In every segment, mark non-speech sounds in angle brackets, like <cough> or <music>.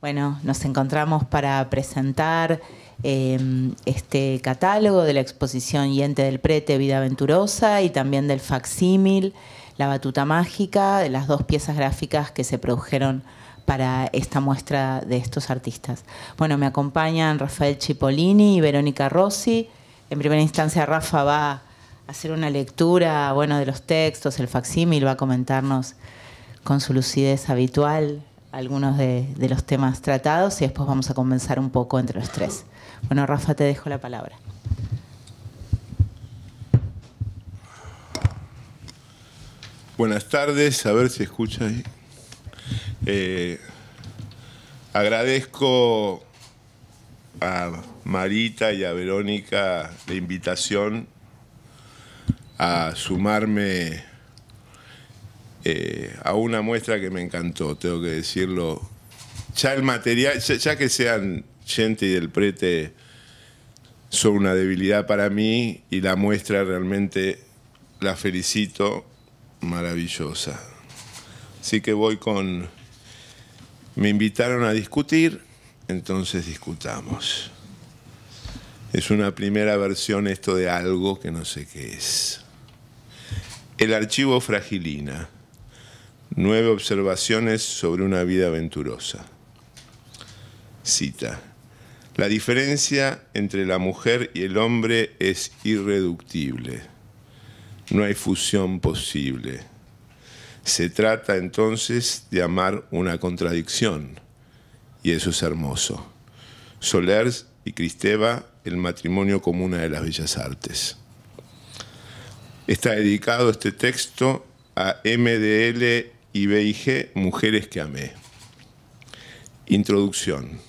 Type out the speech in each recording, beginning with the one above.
Bueno, nos encontramos para presentar em, este catálogo de la exposición Yente del Prete, Vida Aventurosa, y también del facsímil, La Batuta Mágica, de las dos piezas gráficas que se produjeron para esta muestra de estos artistas. Bueno, me acompañan Rafael Cipollini y Verónica Rossi. En primera instancia, Rafa va a hacer una lectura de los textos, el facsímil, va a comentarnos con su lucidez habitual algunos de, los temas tratados y después vamos a comenzar un poco entre los tres. Bueno, Rafa, te dejo la palabra. Buenas tardes, a ver si escucha ahí. Eh, agradezco a Marita y a Verónica la invitación a sumarme eh, a una muestra que me encantó, tengo que decirlo. Ya el material, ya, que sean gente y Del prete son una debilidad para mí y la muestra realmente la felicito, maravillosa. Así que voy con... Me invitaron a discutir, entonces discutamos. Es una primera versión esto de algo que no sé qué es. El archivo Fragilina. Nueve observaciones sobre una vida aventurosa. Cita. La diferencia entre la mujer y el hombre es irreductible. No hay fusión posible. Se trata entonces de amar una contradicción. Y eso es hermoso. Solers y Cristeva, el matrimonio como una de las bellas artes. Está dedicado este texto a MDL y B G, Mujeres que amé. Introducción.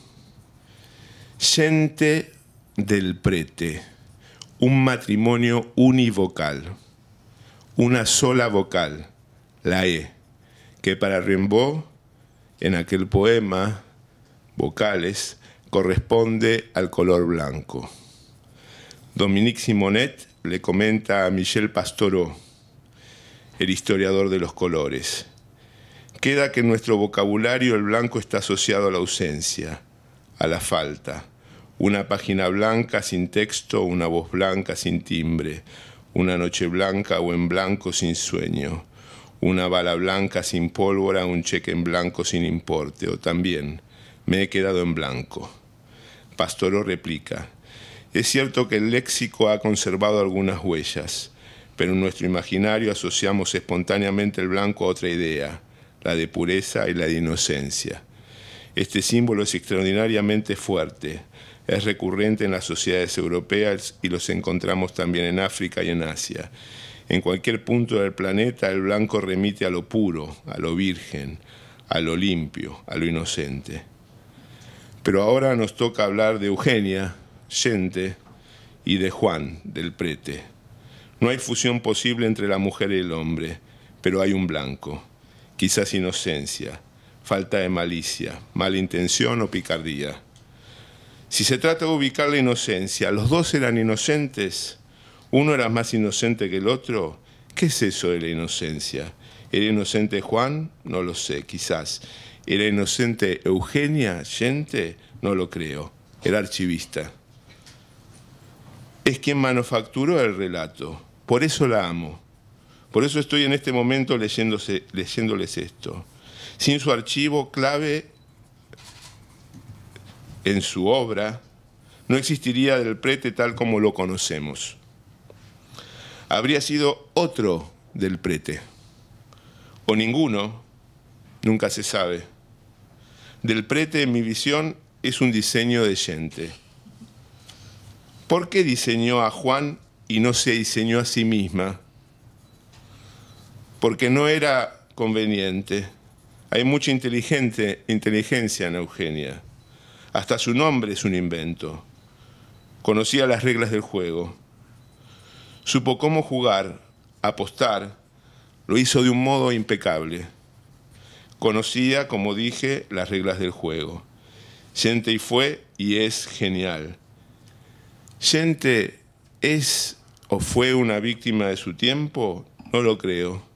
Gente del prete, un matrimonio univocal, una sola vocal, la E, que para Rimbaud, en aquel poema, vocales, corresponde al color blanco. Dominique Simonet le comenta a Michel Pastoreau, el historiador de los colores, Queda que en nuestro vocabulario el blanco está asociado a la ausencia, a la falta. Una página blanca sin texto, una voz blanca sin timbre, una noche blanca o en blanco sin sueño, una bala blanca sin pólvora, un cheque en blanco sin importe, o también me he quedado en blanco. Pastoro replica, es cierto que el léxico ha conservado algunas huellas, pero en nuestro imaginario asociamos espontáneamente el blanco a otra idea, la de pureza y la de inocencia. Este símbolo es extraordinariamente fuerte, es recurrente en las sociedades europeas y los encontramos también en África y en Asia. En cualquier punto del planeta el blanco remite a lo puro, a lo virgen, a lo limpio, a lo inocente. Pero ahora nos toca hablar de Eugenia, Gente y de Juan, del prete. No hay fusión posible entre la mujer y el hombre, pero hay un blanco quizás inocencia, falta de malicia, malintención o picardía. Si se trata de ubicar la inocencia, los dos eran inocentes, uno era más inocente que el otro, ¿qué es eso de la inocencia? ¿Era inocente Juan? No lo sé, quizás. ¿Era inocente Eugenia Gente? No lo creo. Era archivista. Es quien manufacturó el relato, por eso la amo. Por eso estoy en este momento leyéndoles esto. Sin su archivo clave en su obra, no existiría del prete tal como lo conocemos. Habría sido otro del prete, o ninguno, nunca se sabe. Del prete, en mi visión, es un diseño de gente. ¿Por qué diseñó a Juan y no se diseñó a sí misma? porque no era conveniente. Hay mucha inteligencia en Eugenia. Hasta su nombre es un invento. Conocía las reglas del juego. Supo cómo jugar, apostar. Lo hizo de un modo impecable. Conocía, como dije, las reglas del juego. Gente y fue y es genial. Gente es o fue una víctima de su tiempo, no lo creo.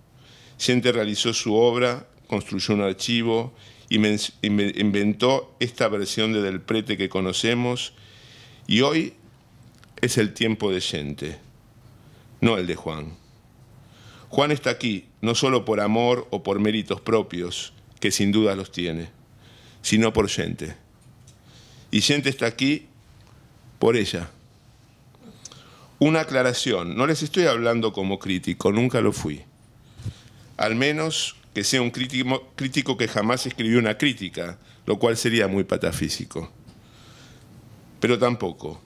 Gente realizó su obra, construyó un archivo, inventó esta versión de Del Prete que conocemos y hoy es el tiempo de Gente, no el de Juan. Juan está aquí no solo por amor o por méritos propios, que sin duda los tiene, sino por Gente. Y Gente está aquí por ella. Una aclaración, no les estoy hablando como crítico, nunca lo fui al menos que sea un crítico, que jamás escribió una crítica, lo cual sería muy patafísico. Pero tampoco.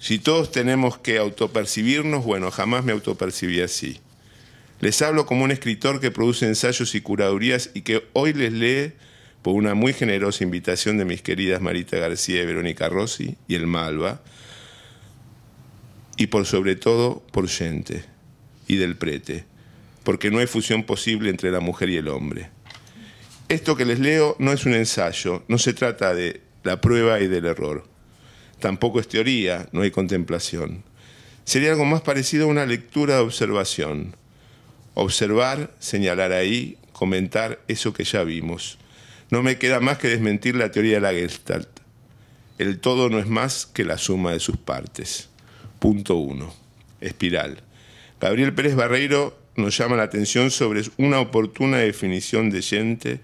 Si todos tenemos que autopercibirnos, bueno, jamás me autopercibí así. Les hablo como un escritor que produce ensayos y curadurías y que hoy les lee por una muy generosa invitación de mis queridas Marita García y Verónica Rossi y el Malva, y por sobre todo por Gente y del Prete porque no hay fusión posible entre la mujer y el hombre. Esto que les leo no es un ensayo, no se trata de la prueba y del error. Tampoco es teoría, no hay contemplación. Sería algo más parecido a una lectura de observación. Observar, señalar ahí, comentar eso que ya vimos. No me queda más que desmentir la teoría de la Gestalt. El todo no es más que la suma de sus partes. Punto 1. Espiral. Gabriel Pérez Barreiro nos llama la atención sobre una oportuna definición de Gente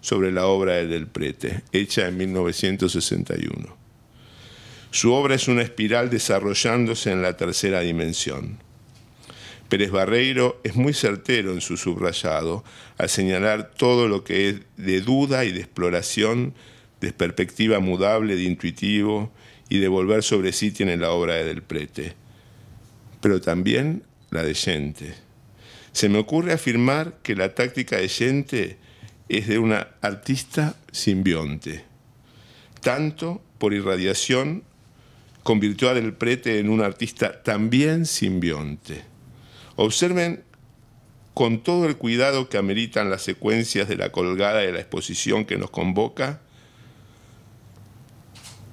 sobre la obra de Del Prete, hecha en 1961. Su obra es una espiral desarrollándose en la tercera dimensión. Pérez Barreiro es muy certero en su subrayado al señalar todo lo que es de duda y de exploración, de perspectiva mudable, de intuitivo y de volver sobre sí tiene la obra de Del Prete, pero también la de Gente se me ocurre afirmar que la táctica de Gente es de una artista simbionte. Tanto por irradiación convirtió a Del Prete en un artista también simbionte. Observen con todo el cuidado que ameritan las secuencias de la colgada de la exposición que nos convoca,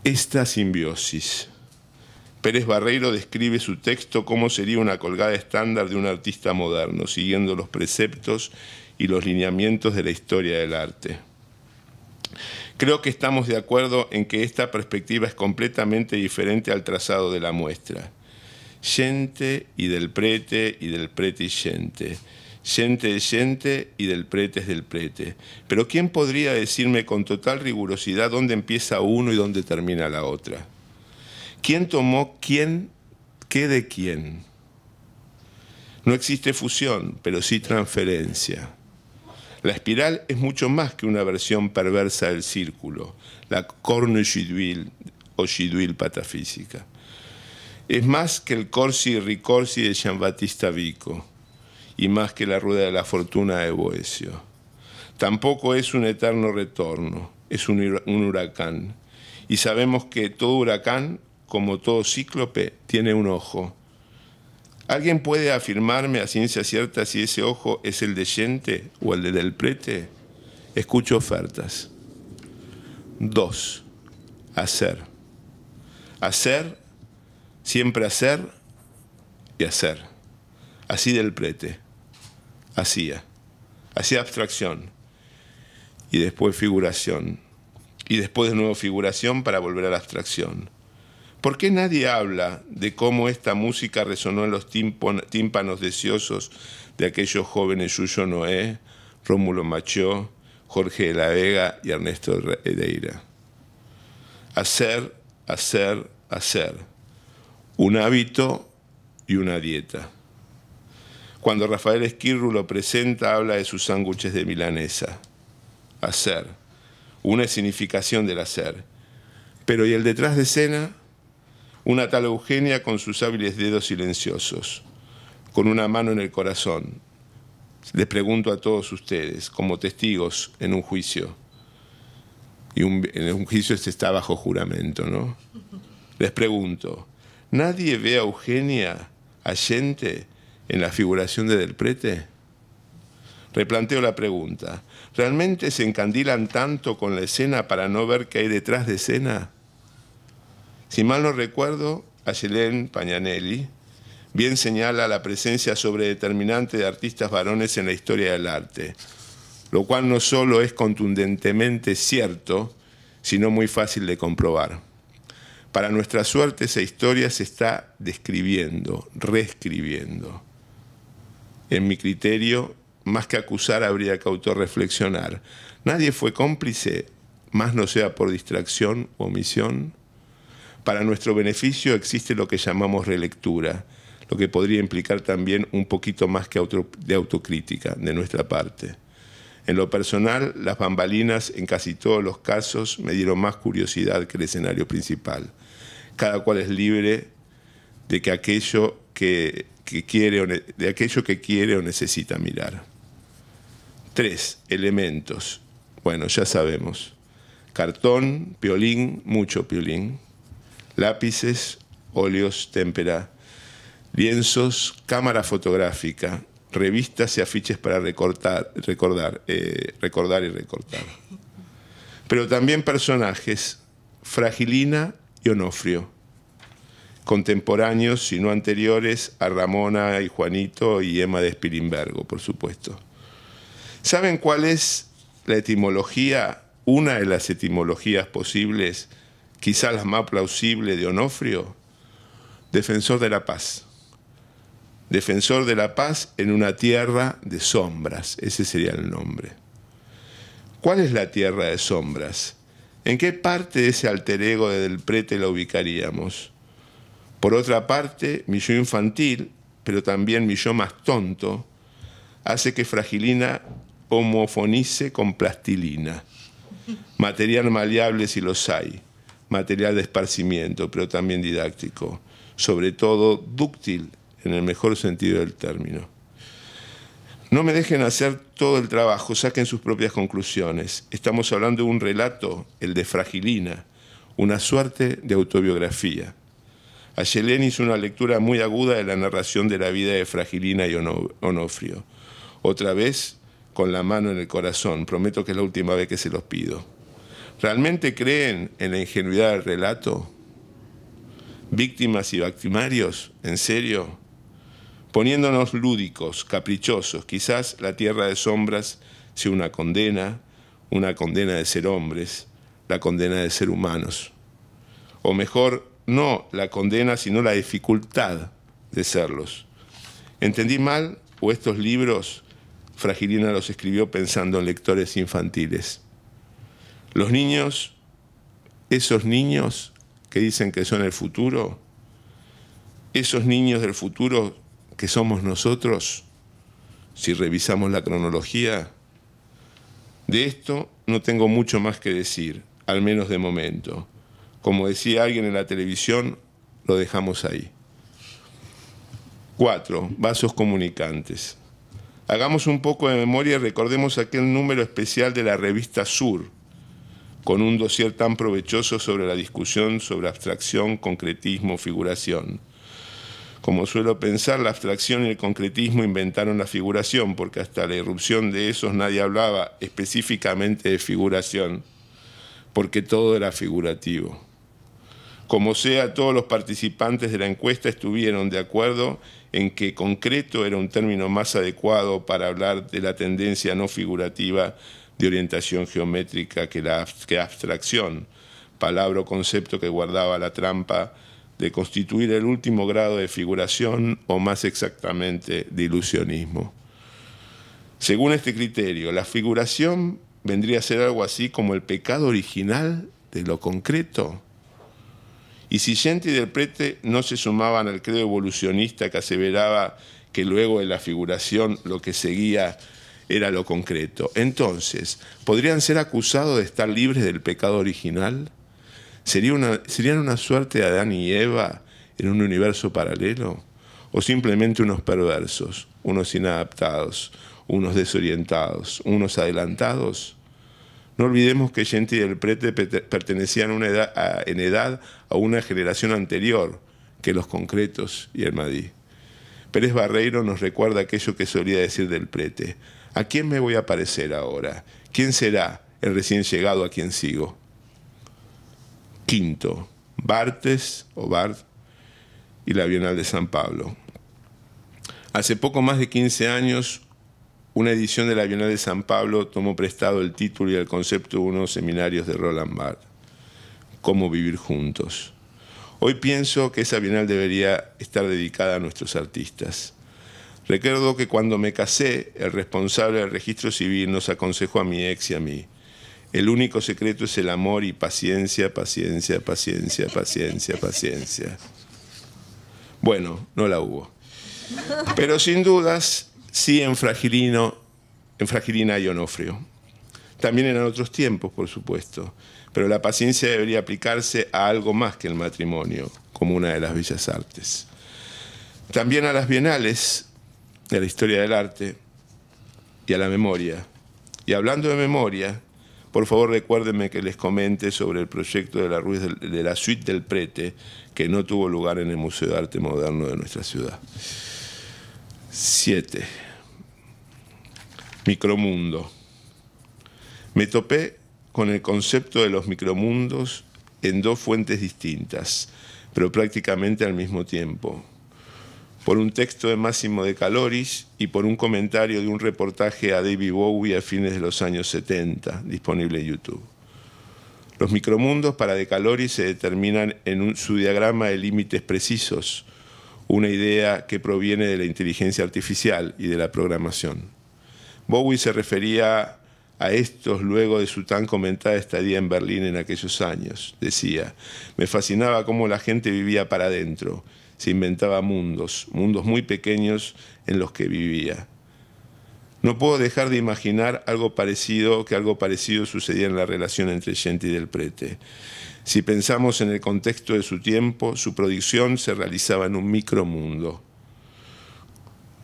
esta simbiosis. Pérez Barreiro describe su texto como sería una colgada estándar de un artista moderno, siguiendo los preceptos y los lineamientos de la historia del arte. Creo que estamos de acuerdo en que esta perspectiva es completamente diferente al trazado de la muestra. Gente y del prete y del prete y gente. Gente es gente y del prete es del prete. Pero ¿quién podría decirme con total rigurosidad dónde empieza uno y dónde termina la otra? ¿Quién tomó quién, qué de quién? No existe fusión, pero sí transferencia. La espiral es mucho más que una versión perversa del círculo, la duil o giduil patafísica. Es más que el corsi y ricorsi de Jean-Baptiste Vico y más que la rueda de la fortuna de Boesio. Tampoco es un eterno retorno, es un, huracán. Y sabemos que todo huracán como todo cíclope, tiene un ojo. ¿Alguien puede afirmarme a ciencia cierta si ese ojo es el de Yente o el de Del Prete? Escucho ofertas. Dos. Hacer. Hacer, siempre hacer y hacer. Así Del Prete. Hacía. Hacía abstracción. Y después figuración. Y después de nuevo figuración para volver a la abstracción ¿Por qué nadie habla de cómo esta música resonó en los tímpanos deseosos de aquellos jóvenes Yuyo Noé, Rómulo Machó, Jorge de la Vega y Ernesto Edeira? Hacer, hacer, hacer. Un hábito y una dieta. Cuando Rafael Esquirru lo presenta, habla de sus sándwiches de milanesa. Hacer. Una significación del hacer. Pero ¿y el detrás de escena? Una tal Eugenia con sus hábiles dedos silenciosos, con una mano en el corazón. Les pregunto a todos ustedes, como testigos en un juicio, y en un juicio este está bajo juramento, ¿no? Les pregunto, ¿nadie ve a Eugenia Allente en la figuración de Del Prete? Replanteo la pregunta. ¿Realmente se encandilan tanto con la escena para no ver qué hay detrás de escena? Si mal no recuerdo, Ayelén Pañanelli bien señala la presencia sobredeterminante de artistas varones en la historia del arte, lo cual no solo es contundentemente cierto, sino muy fácil de comprobar. Para nuestra suerte esa historia se está describiendo, reescribiendo. En mi criterio, más que acusar habría que autorreflexionar. Nadie fue cómplice, más no sea por distracción o omisión, para nuestro beneficio existe lo que llamamos relectura, lo que podría implicar también un poquito más que de autocrítica de nuestra parte. En lo personal, las bambalinas en casi todos los casos me dieron más curiosidad que el escenario principal. Cada cual es libre de que aquello que, quiere, de aquello que quiere o necesita mirar. Tres elementos. Bueno, ya sabemos. Cartón, piolín, mucho piolín lápices, óleos, témpera, lienzos, cámara fotográfica, revistas y afiches para recortar, recordar, eh, recordar y recortar. Pero también personajes, Fragilina y Onofrio, contemporáneos, si no anteriores, a Ramona y Juanito y Emma de Spilimbergo, por supuesto. ¿Saben cuál es la etimología, una de las etimologías posibles quizás la más plausible de Onofrio, defensor de la paz. Defensor de la paz en una tierra de sombras, ese sería el nombre. ¿Cuál es la tierra de sombras? ¿En qué parte de ese alter ego de del prete la ubicaríamos? Por otra parte, mi yo infantil, pero también mi yo más tonto, hace que Fragilina homofonice con plastilina, material maleable si los hay material de esparcimiento, pero también didáctico, sobre todo dúctil en el mejor sentido del término. No me dejen hacer todo el trabajo, saquen sus propias conclusiones. Estamos hablando de un relato, el de Fragilina, una suerte de autobiografía. Ayelén hizo una lectura muy aguda de la narración de la vida de Fragilina y Onofrio. Otra vez, con la mano en el corazón, prometo que es la última vez que se los pido. ¿Realmente creen en la ingenuidad del relato? ¿Víctimas y victimarios? ¿En serio? Poniéndonos lúdicos, caprichosos, quizás la tierra de sombras sea una condena, una condena de ser hombres, la condena de ser humanos. O mejor, no la condena, sino la dificultad de serlos. ¿Entendí mal? ¿O estos libros Fragilina los escribió pensando en lectores infantiles? Los niños, esos niños que dicen que son el futuro, esos niños del futuro que somos nosotros, si revisamos la cronología, de esto no tengo mucho más que decir, al menos de momento. Como decía alguien en la televisión, lo dejamos ahí. Cuatro, Vasos comunicantes. Hagamos un poco de memoria y recordemos aquel número especial de la revista Sur, con un dossier tan provechoso sobre la discusión sobre abstracción, concretismo, figuración. Como suelo pensar, la abstracción y el concretismo inventaron la figuración, porque hasta la irrupción de esos nadie hablaba específicamente de figuración, porque todo era figurativo. Como sea, todos los participantes de la encuesta estuvieron de acuerdo en que concreto era un término más adecuado para hablar de la tendencia no figurativa de orientación geométrica que la abstracción, palabra o concepto que guardaba la trampa de constituir el último grado de figuración o más exactamente de ilusionismo. Según este criterio, la figuración vendría a ser algo así como el pecado original de lo concreto. Y si y del Prete no se sumaban al credo evolucionista que aseveraba que luego de la figuración lo que seguía era lo concreto. Entonces, ¿podrían ser acusados de estar libres del pecado original? ¿Sería una, ¿Serían una suerte de Adán y Eva en un universo paralelo? ¿O simplemente unos perversos, unos inadaptados, unos desorientados, unos adelantados? No olvidemos que gente y el Prete pertenecían en edad a una generación anterior que los concretos y el Madí. Pérez Barreiro nos recuerda aquello que solía decir del Prete. ¿A quién me voy a parecer ahora? ¿Quién será el recién llegado a quien sigo? Quinto, Bartes o Bart y la Bienal de San Pablo. Hace poco más de 15 años, una edición de la Bienal de San Pablo tomó prestado el título y el concepto de unos seminarios de Roland Barthes, Cómo vivir juntos. Hoy pienso que esa Bienal debería estar dedicada a nuestros artistas Recuerdo que cuando me casé, el responsable del registro civil nos aconsejó a mi ex y a mí. El único secreto es el amor y paciencia, paciencia, paciencia, paciencia, paciencia. Bueno, no la hubo. Pero sin dudas, sí en Fragilino, en Fragilina hay Onofrio. También eran otros tiempos, por supuesto, pero la paciencia debería aplicarse a algo más que el matrimonio, como una de las bellas artes. También a las bienales de la historia del arte y a la memoria. Y hablando de memoria, por favor recuérdenme que les comente sobre el proyecto de la, de la Suite del Prete, que no tuvo lugar en el Museo de Arte Moderno de nuestra ciudad. 7. Micromundo. Me topé con el concepto de los micromundos en dos fuentes distintas, pero prácticamente al mismo tiempo por un texto de Máximo de Caloris y por un comentario de un reportaje a David Bowie a fines de los años 70, disponible en YouTube. Los micromundos para De Caloris se determinan en su diagrama de límites precisos, una idea que proviene de la inteligencia artificial y de la programación. Bowie se refería a estos luego de su tan comentada estadía en Berlín en aquellos años. Decía, me fascinaba cómo la gente vivía para adentro se inventaba mundos, mundos muy pequeños en los que vivía. No puedo dejar de imaginar algo parecido, que algo parecido sucedía en la relación entre Gente y Del Prete. Si pensamos en el contexto de su tiempo, su producción se realizaba en un micromundo,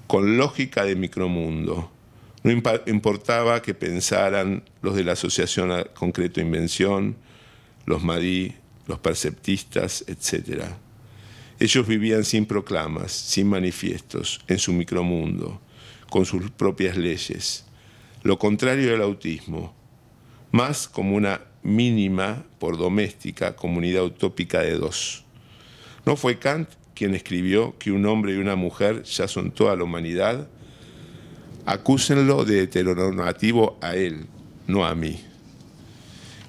con lógica de micromundo. No importaba que pensaran los de la Asociación Concreto Invención, los Madí, los perceptistas, etcétera. Ellos vivían sin proclamas, sin manifiestos, en su micromundo, con sus propias leyes. Lo contrario del autismo, más como una mínima, por doméstica, comunidad utópica de dos. ¿No fue Kant quien escribió que un hombre y una mujer ya son toda la humanidad? Acúsenlo de heteronormativo a él, no a mí.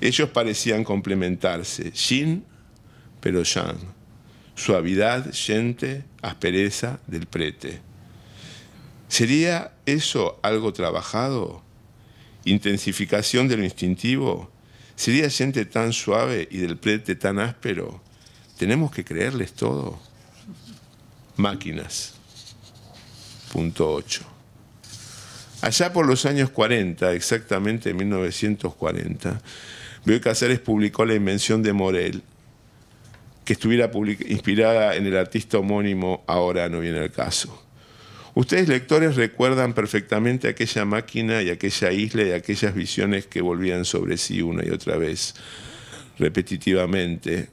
Ellos parecían complementarse, sin pero yang suavidad, gente, aspereza del prete. ¿Sería eso algo trabajado? ¿Intensificación de lo instintivo? ¿Sería gente tan suave y del prete tan áspero? Tenemos que creerles todo. Máquinas. Punto 8. Allá por los años 40, exactamente en 1940, Bioy Casares publicó La Invención de Morel, que estuviera inspirada en el artista homónimo ahora no viene al caso. Ustedes lectores recuerdan perfectamente aquella máquina y aquella isla y aquellas visiones que volvían sobre sí una y otra vez, repetitivamente,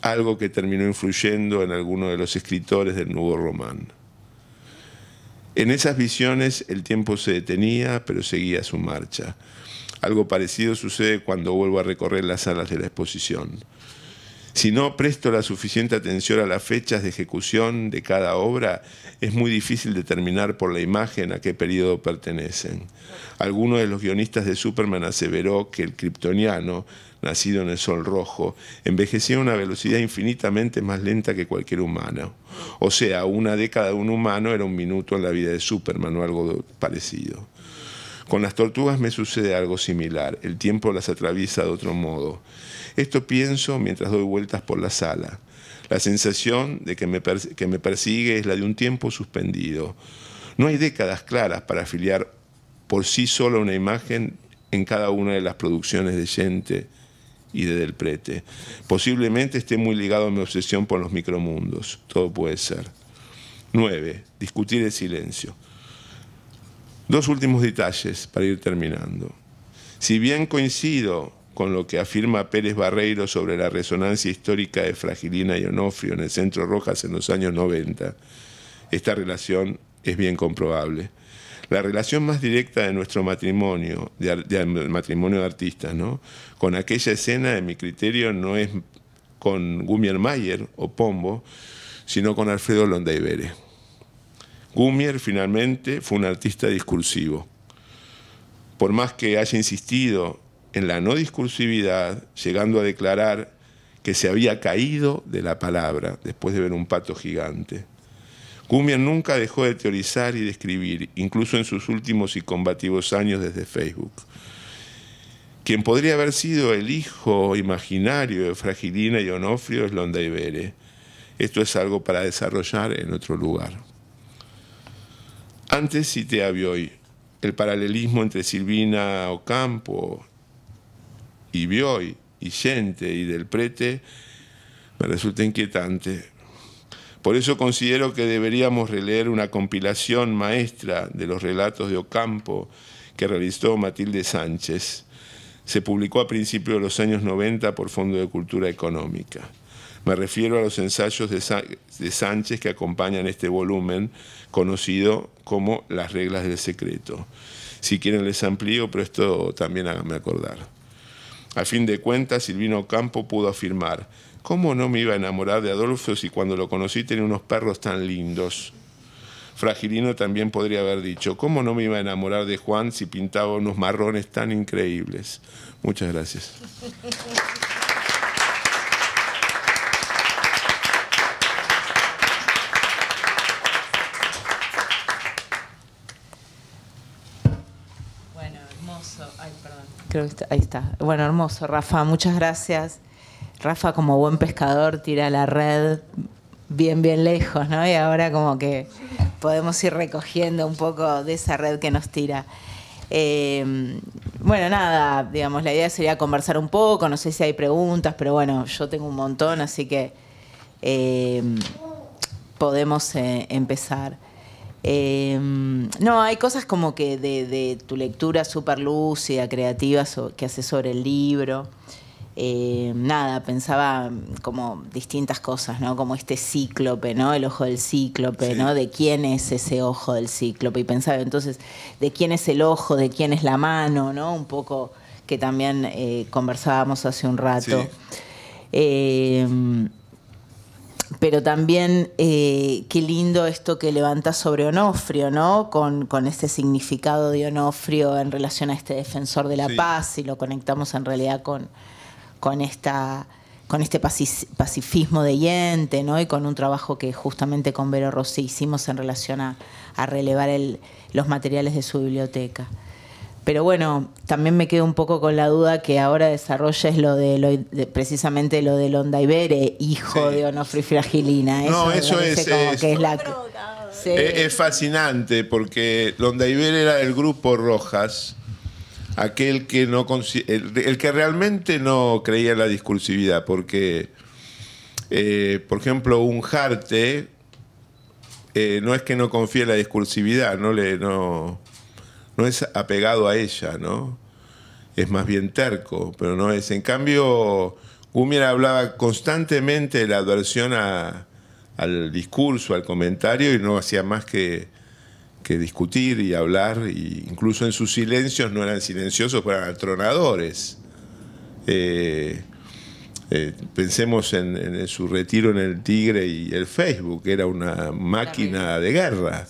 algo que terminó influyendo en alguno de los escritores del nuevo román. En esas visiones el tiempo se detenía, pero seguía su marcha. Algo parecido sucede cuando vuelvo a recorrer las salas de la exposición. Si no presto la suficiente atención a las fechas de ejecución de cada obra, es muy difícil determinar por la imagen a qué periodo pertenecen. Alguno de los guionistas de Superman aseveró que el kryptoniano, nacido en el Sol Rojo, envejecía a una velocidad infinitamente más lenta que cualquier humano. O sea, una década de un humano era un minuto en la vida de Superman o algo parecido. Con las tortugas me sucede algo similar, el tiempo las atraviesa de otro modo. Esto pienso mientras doy vueltas por la sala. La sensación de que me, que me persigue es la de un tiempo suspendido. No hay décadas claras para afiliar por sí sola una imagen en cada una de las producciones de Gente y de Del Prete. Posiblemente esté muy ligado a mi obsesión por los micromundos. Todo puede ser. 9. Discutir el silencio. Dos últimos detalles para ir terminando. Si bien coincido con lo que afirma Pérez Barreiro sobre la resonancia histórica de Fragilina y Onofrio en el Centro Rojas en los años 90, esta relación es bien comprobable. La relación más directa de nuestro matrimonio, del matrimonio de artistas, ¿no? con aquella escena, de mi criterio, no es con Gumier Mayer o Pombo, sino con Alfredo Londa Gumier finalmente fue un artista discursivo. Por más que haya insistido en la no discursividad, llegando a declarar que se había caído de la palabra después de ver un pato gigante. Gumier nunca dejó de teorizar y de escribir, incluso en sus últimos y combativos años desde Facebook. Quien podría haber sido el hijo imaginario de Fragilina y Onofrio es Londa Esto es algo para desarrollar en otro lugar. Antes cité a Bioy. El paralelismo entre Silvina Ocampo y Bioy, y Gente y Del Prete, me resulta inquietante. Por eso considero que deberíamos releer una compilación maestra de los relatos de Ocampo que realizó Matilde Sánchez. Se publicó a principios de los años 90 por Fondo de Cultura Económica. Me refiero a los ensayos de, Sánchez que acompañan este volumen, conocido como las reglas del secreto. Si quieren les amplío, pero esto también háganme acordar. A fin de cuentas, Silvino Campo pudo afirmar, ¿cómo no me iba a enamorar de Adolfo si cuando lo conocí tenía unos perros tan lindos? Fragilino también podría haber dicho, ¿cómo no me iba a enamorar de Juan si pintaba unos marrones tan increíbles? Muchas gracias. ahí está. Bueno, hermoso, Rafa, muchas gracias. Rafa, como buen pescador, tira la red bien, bien lejos, ¿no? Y ahora como que podemos ir recogiendo un poco de esa red que nos tira. Eh, bueno, nada, digamos, la idea sería conversar un poco, no sé si hay preguntas, pero bueno, yo tengo un montón, así que eh, podemos eh, empezar. Em, no, hay cosas como que de, tu lectura súper lúcida, creativa, que haces sobre el libro. Em, nada, pensaba como distintas cosas, ¿no? Como este cíclope, ¿no? El ojo del cíclope, ¿no? De quién es ese ojo del cíclope. Y pensaba entonces, ¿de quién es el ojo? ¿De quién es la mano? ¿No? Un poco que también eh, conversábamos hace un rato. Sí. Em, pero también eh, qué lindo esto que levanta sobre Onofrio, ¿no? Con, este significado de Onofrio en relación a este defensor de la paz, y lo conectamos en realidad con, esta con este pacifismo de Yente, ¿no? Y con un trabajo que justamente con Vero Rossi hicimos en relación a, a relevar los materiales de su biblioteca. Pero bueno, también me quedo un poco con la duda que ahora desarrolles lo de, lo de precisamente lo de londa Ibere, hijo de Onofri Fragilina. no, eso es, es, fascinante porque Londa Ibere era el grupo Rojas, aquel que no el, que realmente no creía en la discursividad, porque eh, por ejemplo un Jarte eh, no es que no confíe en la discursividad, no le no no es apegado a ella, ¿no? Es más bien terco, pero no es. En cambio, Gumier hablaba constantemente de la adversión al discurso, al comentario, y no hacía más que, que discutir y hablar, incluso en sus silencios no eran silenciosos, eran atronadores. Eh, eh, pensemos en, su retiro en el Tigre y el Facebook, era una máquina de guerra.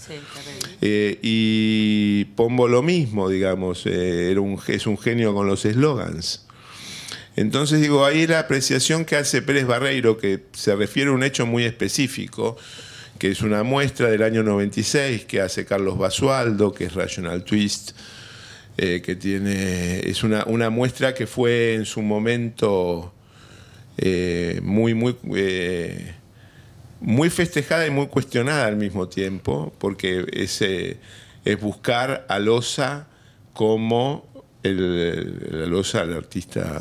Eh, y Pombo lo mismo, digamos, eh, era un, es un genio con los eslogans. Entonces digo, ahí la apreciación que hace Pérez Barreiro, que se refiere a un hecho muy específico, que es una muestra del año 96 que hace Carlos Basualdo, que es Rational Twist, que tiene, es una, una muestra que fue en su momento eh, muy, muy, eh, muy festejada y muy cuestionada al mismo tiempo, porque es, es buscar a Loza como el, el artista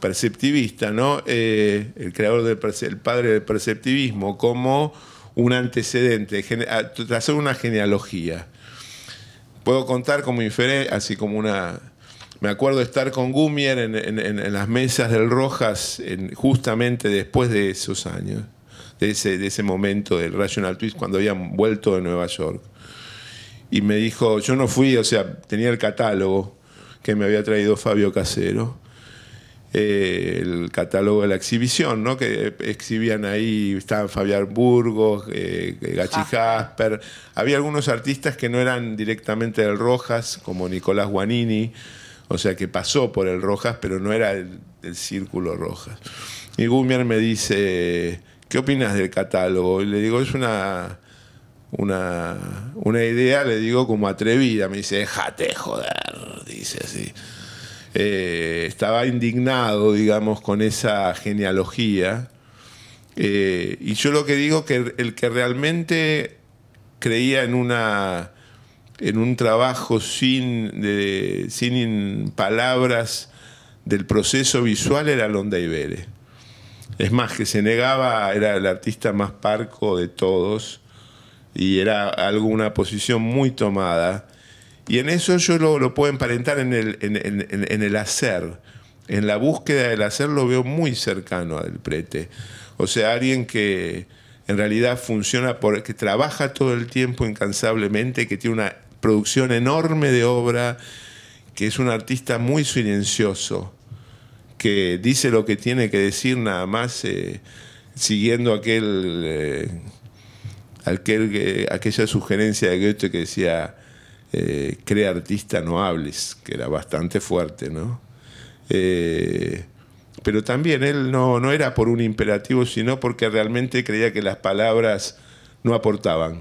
perceptivista, ¿no? Eh, el creador del el padre del perceptivismo, como un antecedente, hacer una genealogía. Puedo contar como inferencia, así como una me acuerdo estar con Gumier en, las mesas del Rojas justamente después de esos años, de ese, momento del Rational Twist, cuando habían vuelto de Nueva York. Y me dijo, yo no fui, o sea, tenía el catálogo que me había traído Fabio Casero. Eh, el catálogo de la exhibición, ¿no? que exhibían ahí, estaban Fabián Burgos, eh, Gachi había algunos artistas que no eran directamente del Rojas, como Nicolás Guanini, o sea que pasó por el Rojas, pero no era el, círculo Rojas. Y Gumier me dice, ¿qué opinas del catálogo? Y le digo, es una, una, idea, le digo, como atrevida. Me dice, déjate joder, dice así. Eh, estaba indignado, digamos, con esa genealogía. Eh, y yo lo que digo que el que realmente creía en una en un trabajo sin, sin palabras del proceso visual era Londa Ibere. Es más, que se negaba, era el artista más parco de todos y era una posición muy tomada. Y en eso yo lo, puedo emparentar en el, el, hacer. En la búsqueda del hacer lo veo muy cercano al Del Prete. O sea, alguien que en realidad funciona, por, que trabaja todo el tiempo incansablemente, que tiene una producción enorme de obra, que es un artista muy silencioso, que dice lo que tiene que decir nada más eh, siguiendo aquel, eh, aquella sugerencia de Goethe que decía, eh, crea artista, no hables, que era bastante fuerte, ¿no? pero también él no, no era por un imperativo, sino porque realmente creía que las palabras no aportaban.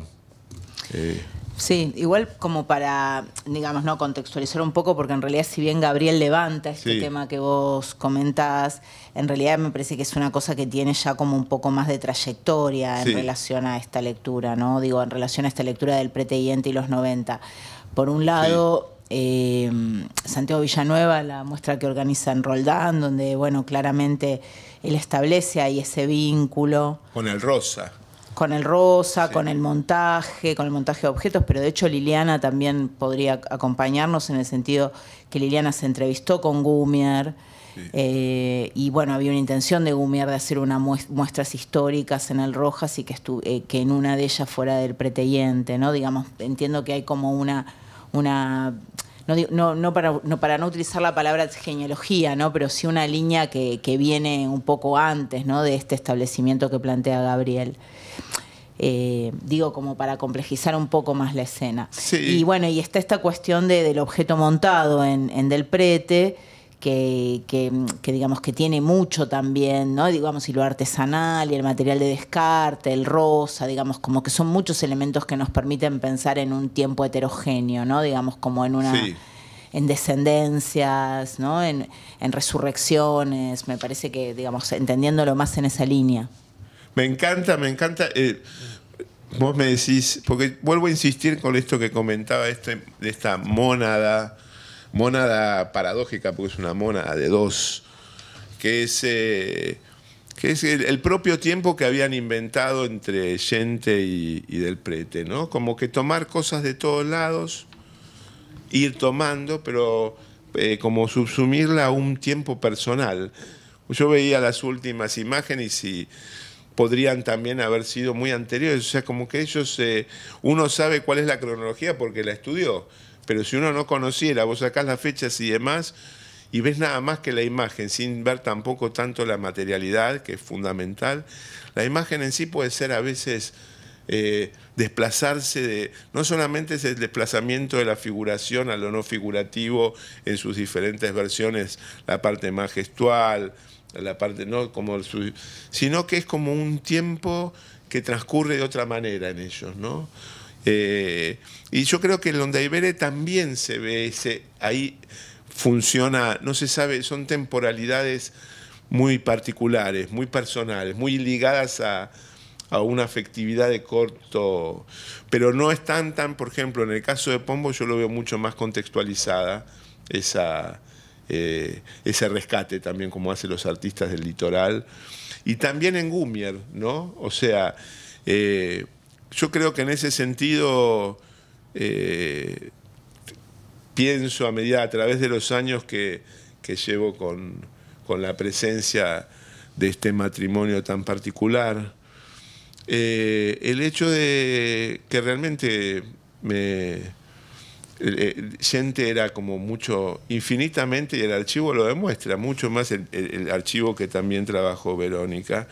Sí, igual como para, digamos, no contextualizar un poco, porque en realidad si bien Gabriel levanta este tema que vos comentás, en realidad me parece que es una cosa que tiene ya como un poco más de trayectoria en relación a esta lectura, ¿no? Digo, en relación a esta lectura del Preteyente y los 90. Por un lado... Eh, Santiago Villanueva, la muestra que organiza en Roldán, donde, bueno, claramente él establece ahí ese vínculo. Con el Rosa con el rosa, con el montaje, con el montaje de objetos, pero de hecho Liliana también podría acompañarnos en el sentido que Liliana se entrevistó con Gumier. Eh, y bueno, había una intención de Gumier de hacer unas muestras históricas en el Rojas y que, eh, que en una de ellas fuera del preteyente, ¿no? Digamos, entiendo que hay como una, no, para, no, utilizar la palabra genealogía, ¿no? pero sí una línea que, que viene un poco antes ¿no? de este establecimiento que plantea Gabriel. Eh, digo, como para complejizar un poco más la escena. Y bueno, y está esta cuestión de, del objeto montado en, Del Prete. Que, digamos que tiene mucho también, ¿no? Digamos, y lo artesanal y el material de descarte, el rosa, digamos, como que son muchos elementos que nos permiten pensar en un tiempo heterogéneo, ¿no? Digamos, como en una. en descendencias, ¿no? En, resurrecciones. Me parece que, digamos, entendiéndolo más en esa línea. Me encanta, me encanta. Eh, vos me decís, porque vuelvo a insistir con esto que comentaba este, de esta mónada, monada paradójica, porque es una monada de dos, que es, eh, que es el, propio tiempo que habían inventado entre gente y, del prete, ¿no? Como que tomar cosas de todos lados, ir tomando, pero eh, como subsumirla a un tiempo personal. Yo veía las últimas imágenes y podrían también haber sido muy anteriores. O sea, como que ellos, eh, uno sabe cuál es la cronología porque la estudió, pero si uno no conociera, vos sacás las fechas y demás y ves nada más que la imagen, sin ver tampoco tanto la materialidad, que es fundamental, la imagen en sí puede ser a veces eh, desplazarse de, no solamente es el desplazamiento de la figuración a lo no figurativo en sus diferentes versiones, la parte más gestual, la parte no como sino que es como un tiempo que transcurre de otra manera en ellos, ¿no? Eh, y yo creo que en Londaibere también se ve ese, ahí funciona, no se sabe, son temporalidades muy particulares, muy personales, muy ligadas a, a una afectividad de corto, pero no es tan por ejemplo, en el caso de Pombo yo lo veo mucho más contextualizada esa, eh, ese rescate también como hacen los artistas del litoral y también en Gumier, ¿no? O sea, eh, yo creo que en ese sentido eh, pienso a medida a través de los años que, llevo con, con la presencia de este matrimonio tan particular eh, el hecho de que realmente me, eh, gente era como mucho, infinitamente, y el archivo lo demuestra, mucho más el, archivo que también trabajó Verónica,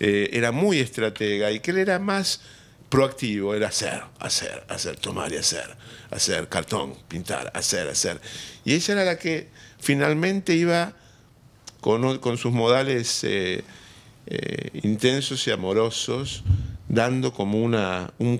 eh, era muy estratega y que él era más proactivo, era hacer, hacer, hacer, tomar y hacer, hacer, cartón, pintar, hacer, hacer. Y ella era la que finalmente iba con, sus modales... Eh, intensos y amorosos, dando como una, un,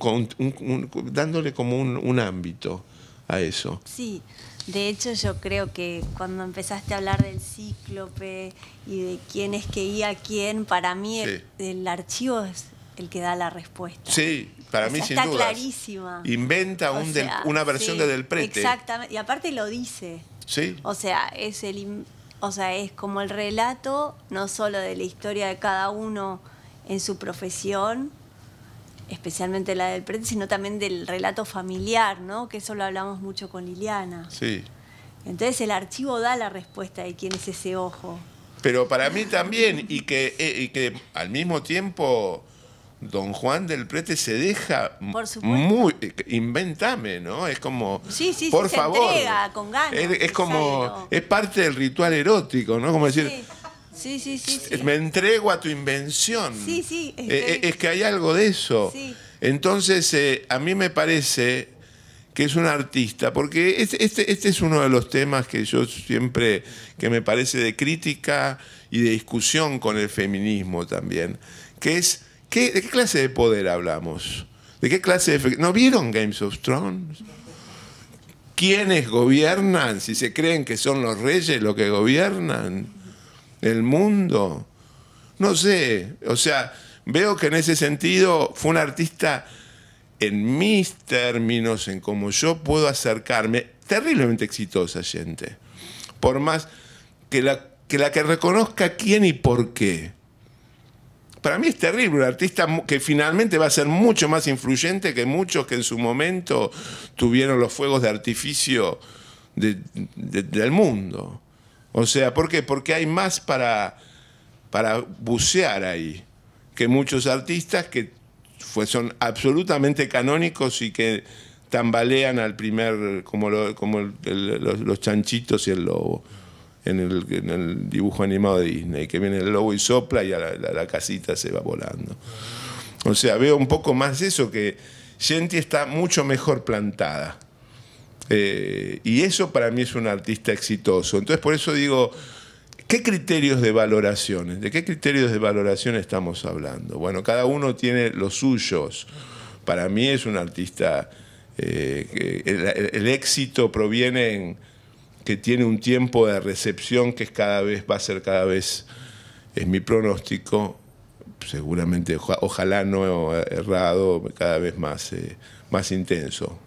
dándole como un, ámbito a eso. Sí, de hecho yo creo que cuando empezaste a hablar del cíclope y de quién es que iba a quién, para mí el, archivo es el que da la respuesta. Sí, para mí sin está clarísima. Inventa una versión Del Prete. Exactamente, y aparte lo dice. Sí. O sea, es el o sea, es como el relato no solo de la historia de cada uno en su profesión, especialmente la del prete, sino también del relato familiar, ¿no? Que eso lo hablamos mucho con Liliana. Sí. Entonces el archivo da la respuesta de quién es ese ojo. Pero para mí también, y que, eh, y que al mismo tiempo Don Juan del Prete se deja muy inventame, ¿no? Es como sí, por favor. Es, como es parte del ritual erótico, ¿no? Como decir Sí, sí, sí, Me entrego a tu invención. Sí, sí. Eh, eh, es, que, hay algo de eso. Entonces, eh, a mí me parece que es un artista, porque este, este, este, es uno de los temas que yo siempre, que me parece de crítica y de discusión con el feminismo también, que es ¿De qué clase de poder hablamos? ¿De qué clase de... ¿No vieron Games of Thrones? ¿Quiénes gobiernan? Si se creen que son los reyes los que gobiernan el mundo. No sé, o sea, veo que en ese sentido fue un artista en mis términos, en cómo yo puedo acercarme, terriblemente exitosa, gente. Por más que que, la que reconozca quién y por qué para mí es terrible un artista que finalmente va a ser mucho más influyente que muchos que en su momento tuvieron los fuegos de artificio del mundo. O sea, ¿por qué? Porque hay más para, para bucear ahí que muchos artistas que son absolutamente canónicos y que tambalean al primer, como, como los chanchitos y el lobo en el, dibujo animado de Disney, que viene el lobo y sopla y a la, casita se va volando. O sea, veo un poco más eso que Genti está mucho mejor plantada. Eh, y eso para mí es un artista exitoso. Entonces, por eso digo, ¿qué criterios de valoraciones? ¿De qué criterios de valoración estamos hablando? Bueno, cada uno tiene los suyos. Para mí es un artista, eh, el, el, éxito proviene en que tiene un tiempo de recepción que es cada vez va a ser cada vez, es mi pronóstico, seguramente, ojalá no errado, cada vez más, eh, más intenso.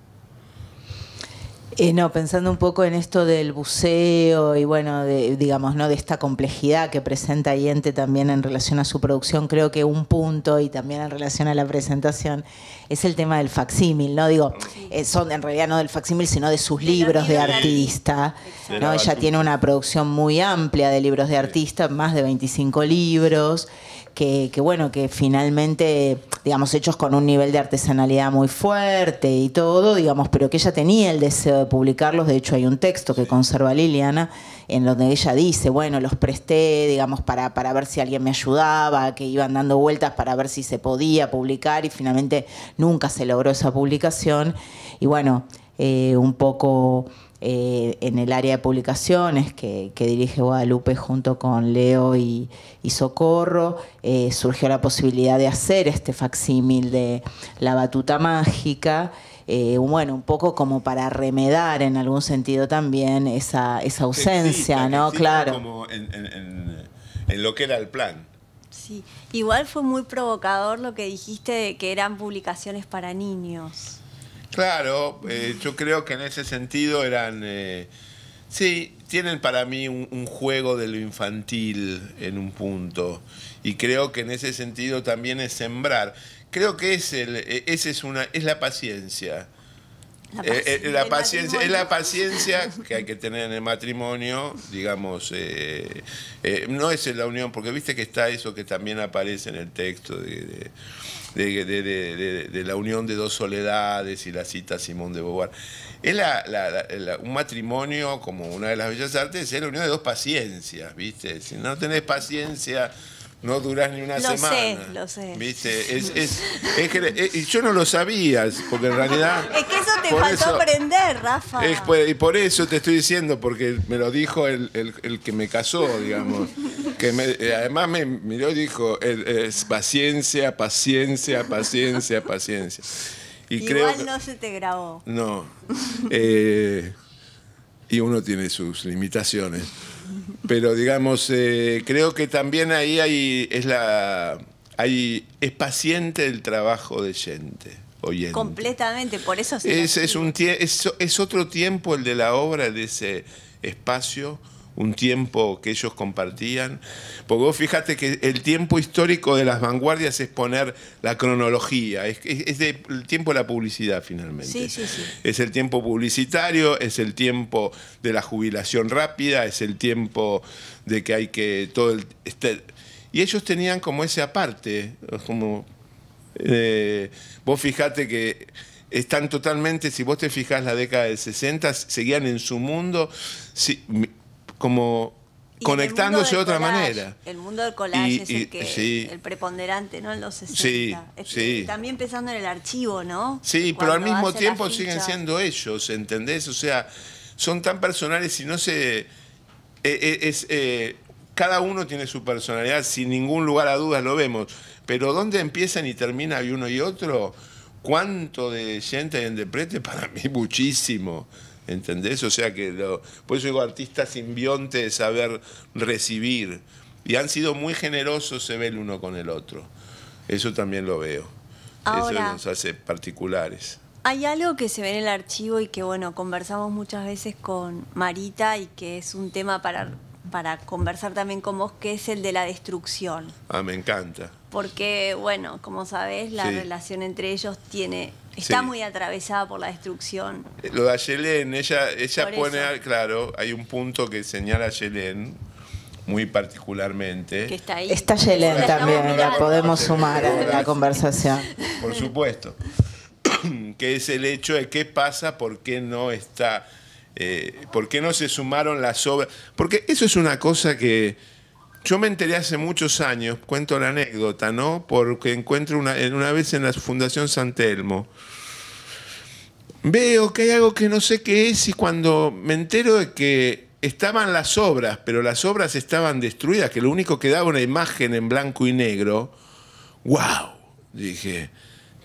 Eh, no, pensando un poco en esto del buceo y bueno, de, digamos, ¿no? de esta complejidad que presenta Yente también en relación a su producción, creo que un punto y también en relación a la presentación es el tema del facsímil, ¿no? Digo, eh, son en realidad no del facsímil, sino de sus libros de artista, ¿no? Ella tiene una producción muy amplia de libros de artista, más de 25 libros que, bueno, que finalmente, digamos, hechos con un nivel de artesanalidad muy fuerte y todo, digamos, pero que ella tenía el deseo de publicarlos. De hecho, hay un texto que conserva Liliana en donde ella dice, bueno, los presté, digamos, para, para ver si alguien me ayudaba, que iban dando vueltas para ver si se podía publicar y finalmente nunca se logró esa publicación. Y bueno, eh, un poco eh, en el área de publicaciones que, dirige Guadalupe junto con Leo y, Socorro, eh, surgió la posibilidad de hacer este facsímil de la batuta mágica. Eh, bueno, un poco como para remedar en algún sentido también esa, ausencia, ¿no? Claro. en, en lo que era el plan. Sí, igual fue muy provocador lo que dijiste de que eran publicaciones para niños. Claro, eh, yo creo que en ese sentido eran... Eh, sí, tienen para mí un, juego de lo infantil en un punto. Y creo que en ese sentido también es sembrar. Creo que es el, e, es una, es la paciencia. La, eh, paciencia, es la paciencia <laughs> que hay que tener en el matrimonio, digamos, no es la unión, porque viste que está eso que también aparece en el texto de de, de, la unión de dos soledades y la cita Simón de Beauvoir. Es un matrimonio, como una de las bellas artes, es la unión de dos paciencias, ¿viste? Si no tenés paciencia no durás ni una semana. Lo sé, lo sé. ¿Viste? Es, eh, yo no lo sabía, porque en realidad. <laughs> es que eso te faltó aprender, Rafa. y por eso te estoy diciendo, porque me lo dijo el, que me casó, digamos. que eh, además me miró y dijo: es paciencia, paciencia, paciencia, paciencia. Y Igual no se te grabó. No. Eh, y uno tiene sus limitaciones. Pero digamos, eh, creo que también ahí hay, es es paciente el trabajo de gente. Oyente. Completamente, por eso es otro tiempo el de la obra, de ese espacio un tiempo que ellos compartían. Porque vos fijate que el tiempo histórico de las vanguardias es poner la cronología, es, el tiempo de la publicidad finalmente. Es el tiempo publicitario, es el tiempo de la jubilación rápida, es el tiempo de que hay que todo el... Este, y ellos tenían como ese aparte, como... Eh, vos fijate que están totalmente, si vos te fijas la década del 60, seguían en su mundo como conectándose de otra manera. El mundo del collage es el, preponderante, ¿no? En los 60. Sí, También pensando en el archivo, ¿no? Sí, pero al mismo tiempo siguen siendo ellos, ¿entendés? O sea, son tan personales y no se... Eh, eh, es, eh, cada uno tiene su personalidad, sin ningún lugar a dudas lo vemos. Pero ¿dónde empiezan y termina uno y otro? ¿Cuánto de gente en deprete, <laughs> Para mí muchísimo. ¿Entendés? O sea que lo, por eso digo artista simbionte de saber recibir. Y han sido muy generosos, se ve el uno con el otro. Eso también lo veo. eso nos hace particulares. Hay algo que se ve en el archivo y que, bueno, conversamos muchas veces con Marita y que es un tema para para conversar también con vos, que es el de la destrucción. Ah, me encanta. Porque, bueno, como sabés, la relación entre ellos tiene está muy atravesada por la destrucción. Eh, lo de Yelén, ella, ella pone, claro, hay un punto que señala Yelén, muy particularmente. está ahí. Yelén también, la podemos sumar a la conversación. Por supuesto. <clears throat> que es el hecho de qué pasa, por qué no está eh, ¿Por qué no se sumaron las obras? Porque eso es una cosa que yo me enteré hace muchos años, cuento la anécdota, ¿no? Porque encuentro una, una vez en la Fundación San Telmo. Veo que hay algo que no sé qué es y cuando me entero de que estaban las obras, pero las obras estaban destruidas, que lo único que daba una imagen en blanco y negro, wow, dije,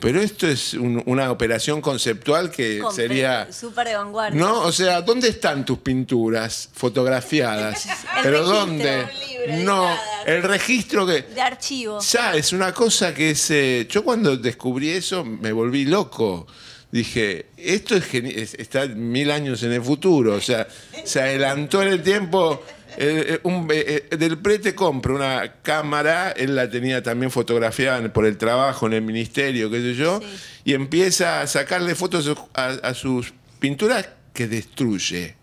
pero esto es una operación conceptual que sería... Súper de vanguardia. ¿No? O sea, ¿dónde están tus pinturas fotografiadas? <laughs> ¿Pero dónde? no, el registro que... De archivo. Ya, es una cosa que es... Eh, yo cuando descubrí eso me volví loco. Dije, esto es está mil años en el futuro. O sea, se adelantó en el tiempo eh, eh, un, eh, del prete compra una cámara, él la tenía también fotografiada por el trabajo en el ministerio, qué sé yo, y empieza a sacarle fotos a, sus pinturas que destruye.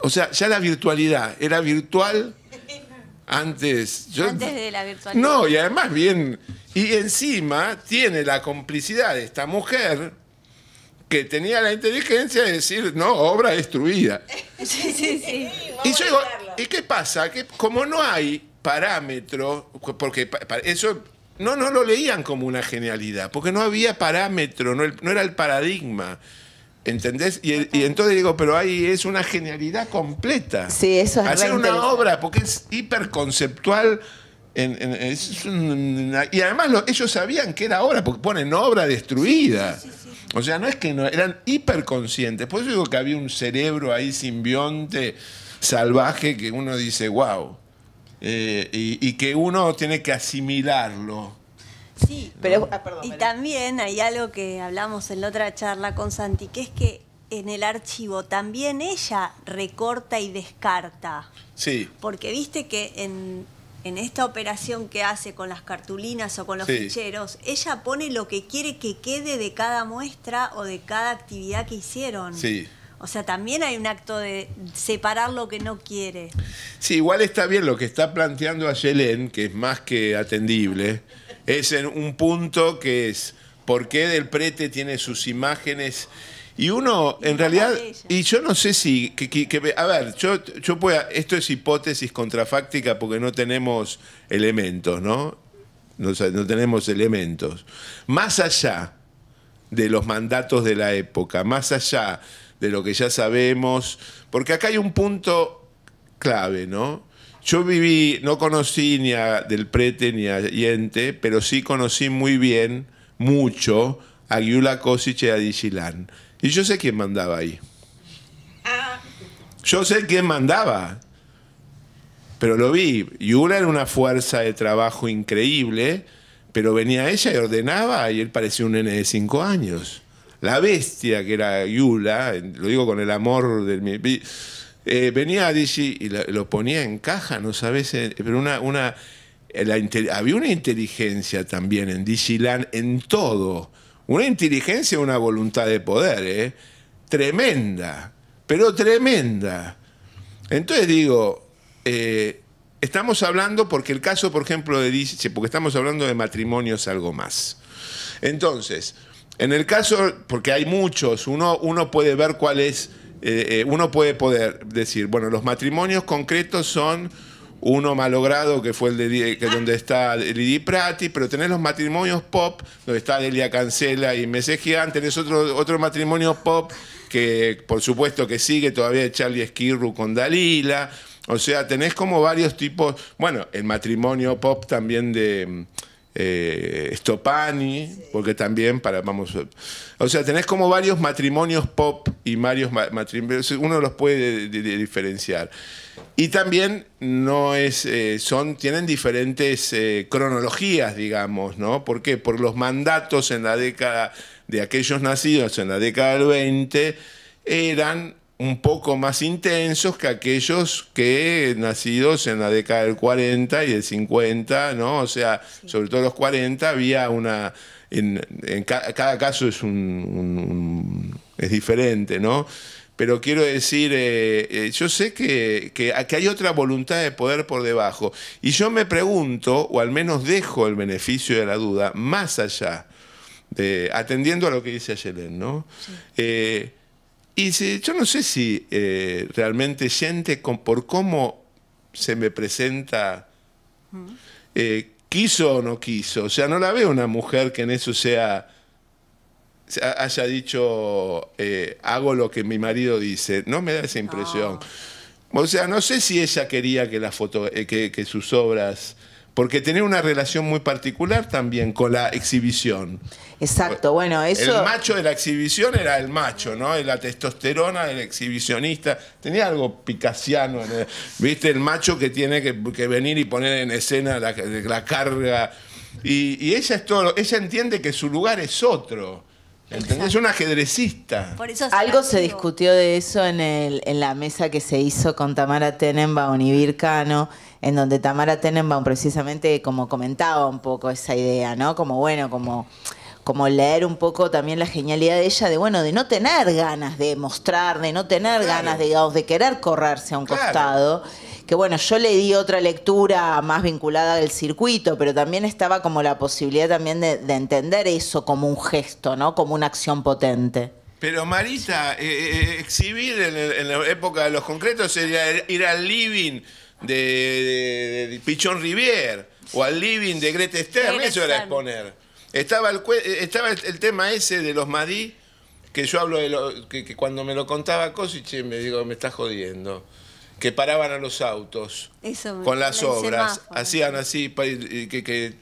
O sea, ya la virtualidad era virtual antes. antes de la virtualidad. No, y además bien. Y encima tiene la complicidad de esta mujer que tenía la inteligencia de decir, no, obra destruida. <laughs> Sí, sí, sí. Y ¿y qué pasa? Que como no hay parámetro, porque eso no, no lo leían como una genialidad, porque no había parámetro, no, era el paradigma. ¿Entendés? Y, entonces digo, pero ahí es una genialidad completa. Sí, eso es Hacer una obra, porque es hiperconceptual y además ellos sabían que era obra, porque ponen obra destruida. o sea, no es que no, eran hiperconscientes. Por eso digo que había un cerebro ahí simbionte, salvaje, que uno dice, wow. Eh, y, que uno tiene que asimilarlo. Sí, pero ah, perdón, y también hay algo que hablamos en la otra charla con Santi, que es que en el archivo también ella recorta y descarta. Sí. Porque viste que en, en esta operación que hace con las cartulinas o con los ficheros, ella pone lo que quiere que quede de cada muestra o de cada actividad que hicieron. Sí. O sea, también hay un acto de separar lo que no quiere. Sí, igual está bien lo que está planteando a Yelén, que es más que atendible, es en un punto que es por qué Del Prete tiene sus imágenes y uno, en realidad, y yo no sé si, a ver, yo, yo pueda, esto es hipótesis contrafáctica porque no tenemos elementos, ¿no? No, tenemos elementos. Más allá de los mandatos de la época, más allá de lo que ya sabemos, porque acá hay un punto clave, ¿no? Yo viví, no conocí ni a Del Prete ni a Yente, pero sí conocí muy bien, mucho, a Giula Kosic y a y yo sé quién mandaba ahí. Ah. Yo sé quién mandaba. Pero lo vi. Yula era una fuerza de trabajo increíble, pero venía ella y ordenaba y él parecía un nene de cinco años. La bestia que era Yula, lo digo con el amor de mi... Eh, venía y lo ponía en caja, no sabes, eh, pero una... Eh, había una inteligencia también en Disneyland, en todo una inteligencia, una voluntad de poder, ¿eh? Tremenda, pero tremenda. Entonces digo, eh, estamos hablando, porque el caso, por ejemplo, de dice, porque estamos hablando de matrimonios algo más. Entonces, en el caso, porque hay muchos, uno, uno puede ver cuál es, eh, uno puede poder decir, bueno, los matrimonios concretos son uno malogrado que fue el de donde está Lili Prati, pero tenés los matrimonios pop, donde está Delia Cancela y Mesejian, tenés otro, otro matrimonio pop que por supuesto que sigue todavía Charlie Esquirru con Dalila, o sea, tenés como varios tipos, bueno, el matrimonio pop también de eh, Stopani, porque también para, vamos, o sea, tenés como varios matrimonios pop y varios matrimonios, uno los puede diferenciar. Y también no es, eh, son, tienen diferentes eh, cronologías, digamos, ¿no? Porque Por los mandatos en la década de aquellos nacidos en la década del 20 eran un poco más intensos que aquellos que nacidos en la década del 40 y el 50, ¿no? O sea, sobre todo los 40 había una... En, cada caso es un, es diferente, ¿no? Pero quiero decir, eh, eh, yo sé que, que, hay otra voluntad de poder por debajo. Y yo me pregunto, o al menos dejo el beneficio de la duda, más allá, de, atendiendo a lo que dice Ayelen ¿no? Eh, y yo no sé si eh, realmente gente por cómo se me presenta, mm. eh, quiso o no quiso. O sea, no la veo una mujer que en eso sea haya dicho eh, hago lo que mi marido dice. No me da esa impresión. Ah. O sea, no sé si ella quería que, la foto, que, que, sus obras... Porque tenía una relación muy particular también con la exhibición. Exacto, bueno, eso. El macho de la exhibición era el macho, ¿no? la testosterona del exhibicionista. Tenía algo picasiano, ¿viste? El macho que tiene que, venir y poner en escena la, carga. Y, ella es todo, ella entiende que su lugar es otro. Es un ajedrecista. Algo se discutió de eso en, el, en la mesa que se hizo con Tamara Tenenbaum y Vircano, en donde Tamara Tenenbaum precisamente como comentaba un poco esa idea, ¿no? Como bueno, como como leer un poco también la genialidad de ella de, bueno, de no tener ganas de mostrar, de no tener ganas, digamos, de querer correrse a un costado. Que bueno, yo le di otra lectura más vinculada al circuito, pero también estaba como la posibilidad también de, entender eso como un gesto, ¿no? Como una acción potente. Pero Marisa, eh, eh, eh, exhibir en, la época de los concretos sería ir, al living de, Pichón Rivier o al living de Greta Stern, eso era exponer. Estaba el, eh, estaba el, tema ese de los Madí, que yo hablo de los... que, cuando me lo contaba Cosiche me digo, me está jodiendo. Que paraban a los autos con las obras, hacían así, que,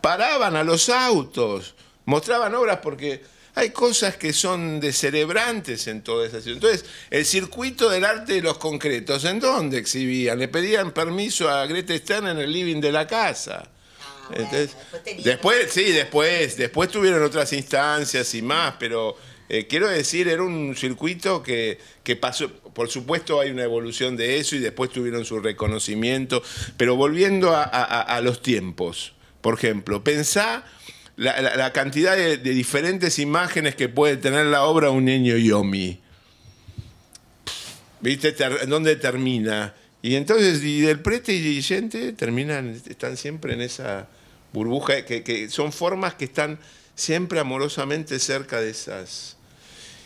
paraban a los autos, mostraban obras porque hay cosas que son descerebrantes en toda esa situación. Entonces, el circuito del arte de los concretos, ¿en dónde exhibían? Le pedían permiso a Greta Stern en el living de la casa. Ah, Entonces, después, sí, después, después tuvieron otras instancias y más, pero eh, quiero decir, era un circuito que, pasó, por supuesto hay una evolución de eso y después tuvieron su reconocimiento, pero volviendo a, los tiempos, por ejemplo, pensá la, cantidad de, diferentes imágenes que puede tener la obra un niño Yomi. ¿Viste? ¿Dónde termina? Y entonces, y del prete y gente terminan, están siempre en esa burbuja, que, son formas que están siempre amorosamente cerca de esas.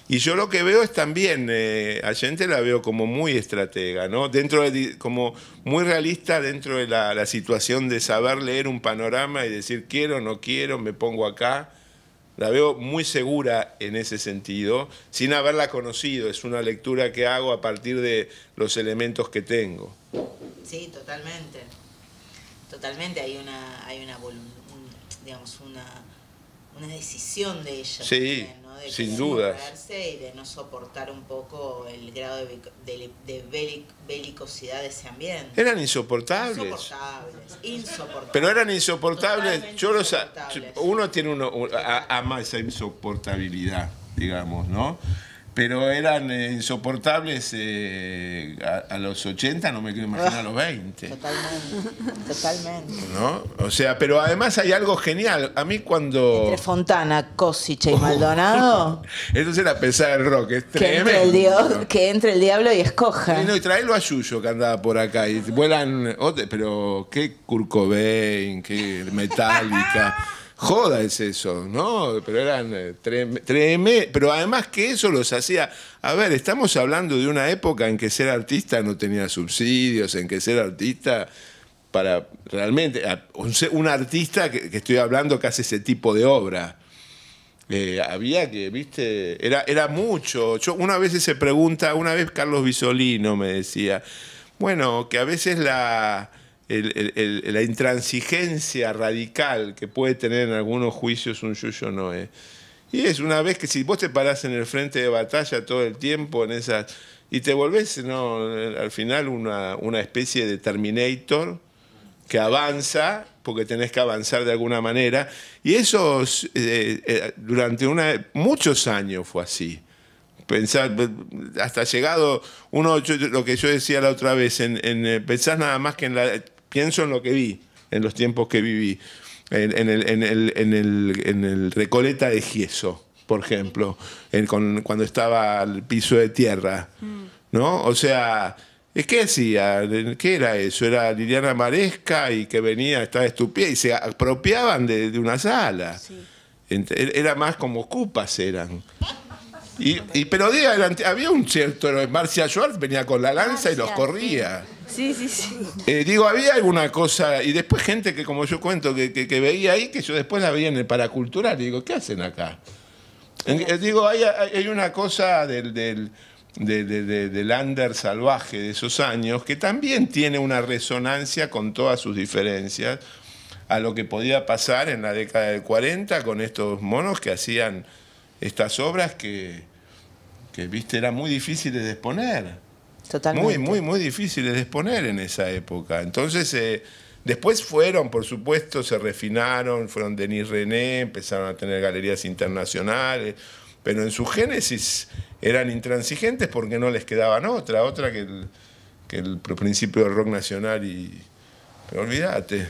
Y yo lo que veo es también, eh, a gente la veo como muy estratega, ¿no? Dentro de, como muy realista dentro de la, la, situación de saber leer un panorama y decir quiero, no quiero, me pongo acá la veo muy segura en ese sentido, sin haberla conocido. Es una lectura que hago a partir de los elementos que tengo. Sí, totalmente. Totalmente hay una, hay una, digamos, una una decisión de ella. Sí, ¿no? sin dudas. Y de no soportar un poco el grado de, de, belicosidad de ese ambiente. Eran insoportables. Insoportables, insoportables. Pero eran insoportables. Yo Uno tiene uno, a, ama esa insoportabilidad, digamos, ¿no? pero eran eh, insoportables eh, a, los 80, no me quiero imaginar a los 20. Totalmente, totalmente. ¿No? O sea, pero además hay algo genial. A mí cuando... Entre Fontana, Cosiche y oh. Maldonado. <laughs> Entonces era pesada del rock, es tremendo. Que entre el, dios, que entre el diablo y escoja. Y, no, lo traelo a Yuyo que andaba por acá. Y vuelan, oh, pero qué Kurt Cobain, qué Metallica joda es eso, ¿no? Pero eran eh, tremendo. Pero además que eso los hacía. A ver, estamos hablando de una época en que ser artista no tenía subsidios, en que ser artista para realmente. Un, artista que, estoy hablando que hace ese tipo de obra. Eh, había que, viste, era, era mucho. Yo, una vez se pregunta, una vez Carlos Bisolino me decía, bueno, que a veces la el, la intransigencia radical que puede tener en algunos juicios un Yuyo es Y es una vez que si vos te parás en el frente de batalla todo el tiempo en esas y te volvés no, al final una, una especie de Terminator que avanza porque tenés que avanzar de alguna manera. Y eso eh, eh, durante una, muchos años fue así. Pensar, hasta llegado, uno, lo que yo decía la otra vez, en, pensar eh, pensás nada más que en la Pienso en lo que vi, en los tiempos que viví, en, el, Recoleta de Gieso, por ejemplo, cuando estaba al piso de tierra, mm. ¿no? O sea, ¿Qué hacía? ¿Qué era eso? Era Liliana Maresca y que venía, estaba estupida y se apropiaban de, una sala. Er, era más como cupas eran. Y, pero de adelante, había un cierto, Marcia Schwartz venía con la lanza y los corría. Sí, sí, eh, digo, había alguna cosa, y después gente que, como yo cuento, que, veía ahí, que yo después la veía en el paracultural, y digo, ¿qué hacen acá? Eh, digo, hay, una cosa del, del del under salvaje de esos años, que también tiene una resonancia con todas sus diferencias a lo que podía pasar en la década del 40 con estos monos que hacían estas obras que, que viste, eran muy difíciles de exponer. Muy, muy, muy difíciles de exponer en esa época. Entonces, eh, después fueron, por supuesto, se refinaron, fueron Denis René, empezaron a tener galerías internacionales, pero en su génesis eran intransigentes porque no les quedaban otra, otra que el, que el principio del rock nacional y... Pero olvídate.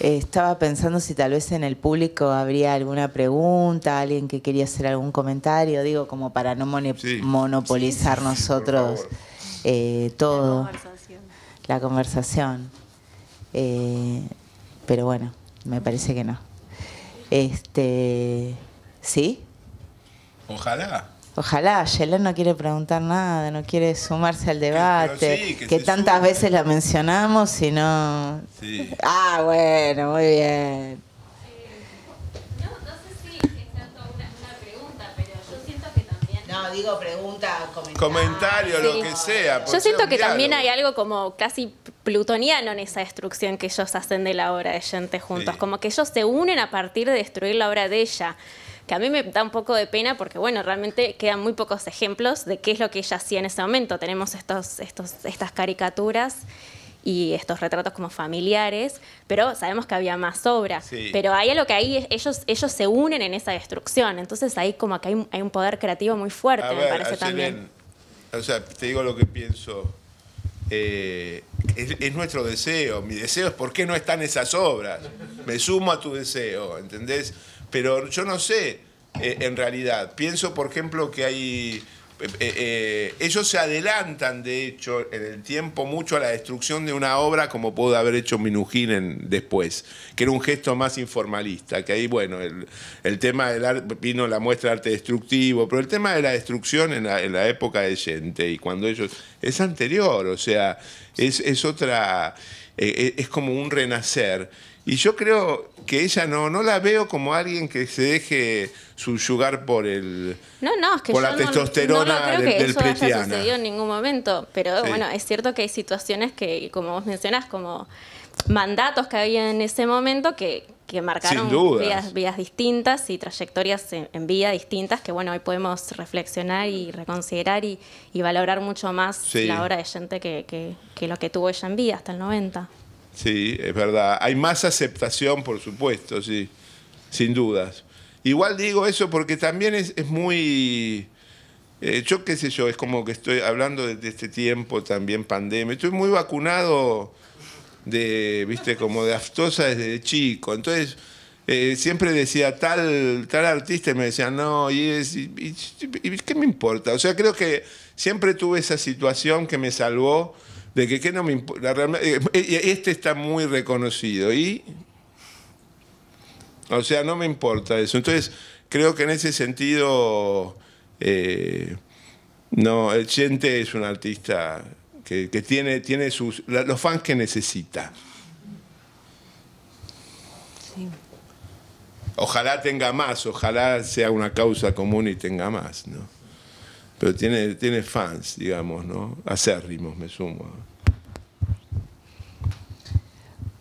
Eh, estaba pensando si tal vez en el público habría alguna pregunta, alguien que quería hacer algún comentario, digo, como para no monopolizar nosotros eh, todo. La conversación. La conversación. Eh, pero bueno, me parece que no. Este, ¿Sí? Ojalá. Ojalá, Yelena no quiere preguntar nada, no quiere sumarse al debate, que, tantas veces la mencionamos y no... Ah, bueno, muy bien. No, una pregunta, pero yo siento que también... No, digo pregunta, comentario. lo que sea. Yo siento que también hay algo como casi plutoniano en esa destrucción que ellos hacen de la obra de Gente juntos. Como que ellos se unen a partir de destruir la obra de ella que a mí me da un poco de pena porque, bueno, realmente quedan muy pocos ejemplos de qué es lo que ella hacía en ese momento. Tenemos estos, estos, estas caricaturas y estos retratos como familiares, pero sabemos que había más obras. Pero ahí lo que ahí ellos, ellos se unen en esa destrucción, entonces ahí como que hay, un poder creativo muy fuerte, me parece también. o sea, te digo lo que pienso. Eh, es, nuestro deseo, mi deseo es por qué no están esas obras. Me sumo a tu deseo, ¿entendés? Pero yo no sé, eh, en realidad. Pienso, por ejemplo, que hay... Eh, eh, ellos se adelantan, de hecho, en el tiempo mucho a la destrucción de una obra como pudo haber hecho Minujín después, que era un gesto más informalista, que ahí, bueno, el, tema del arte, vino la muestra de arte destructivo, pero el tema de la destrucción en la, época de Gente y cuando ellos... Es anterior, o sea, es, otra... es como un renacer. Y yo creo que ella no, no la veo como alguien que se deje subyugar por el no, no, es que la no, testosterona no creo que eso en ningún momento, pero bueno, es cierto que hay situaciones que, como vos mencionás, como mandatos que había en ese momento que, que marcaron vías, distintas y trayectorias en, vía distintas que bueno, hoy podemos reflexionar y reconsiderar y, valorar mucho más la obra de gente que, que, que lo que tuvo ella en vida hasta el 90. Sí, es verdad. Hay más aceptación, por supuesto, sí, sin dudas. Igual digo eso porque también es, muy... Eh, yo qué sé yo, es como que estoy hablando de, este tiempo también pandemia. Estoy muy vacunado de, viste, como de aftosa desde chico. Entonces, eh, siempre decía tal, tal artista y me decía, no, y, es, y, qué me importa. O sea, creo que siempre tuve esa situación que me salvó de que, que no me importa. Eh, eh, eh, este está muy reconocido y. O sea, no me importa eso. Entonces, creo que en ese sentido. no, el Chente es un artista que, tiene, tiene sus, los fans que necesita. Ojalá tenga más, ojalá sea una causa común y tenga más, ¿no? pero tiene, tiene fans, digamos, ¿no? Acérrimos, me sumo.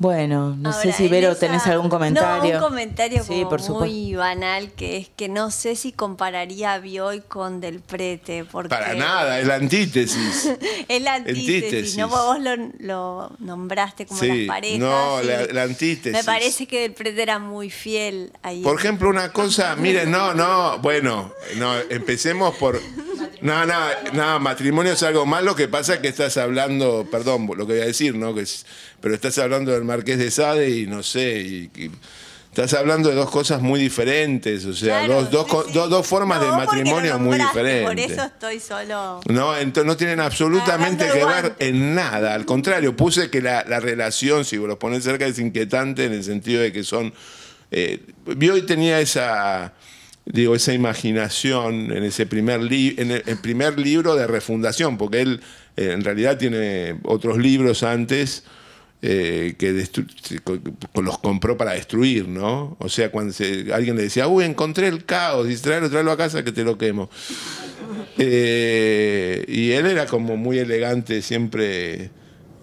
Bueno, no sé si Vero tenés algún comentario. No, un comentario muy banal que es que no sé si compararía a Bioy con Del Prete. Porque Para nada, es la antítesis. <laughs> es la antítesis, ¿no? Vos lo, nombraste como las parejas. No, la, antítesis. Me parece que Del Prete era muy fiel ahí. Por ejemplo, una cosa, miren, no, no, bueno, no, empecemos por. No, no, matrimonio es algo malo, lo que pasa es que estás hablando, perdón, lo que voy a decir, ¿no? Que pero estás hablando del Marqués de Sade y no sé, estás hablando de dos cosas muy diferentes, o sea, dos, dos, formas de matrimonio muy diferentes. Por eso estoy solo. No, no tienen absolutamente que ver en nada, al contrario, puse que la, relación, si vos los pones cerca, es inquietante en el sentido de que son... Eh, yo tenía esa digo, esa imaginación en ese primer en el, primer libro de refundación, porque él eh, en realidad tiene otros libros antes eh, que los compró para destruir, ¿no? O sea, cuando alguien le decía, uy, encontré el caos, y tráelo, tráelo a casa que te lo quemo. Eh, y él era como muy elegante, siempre,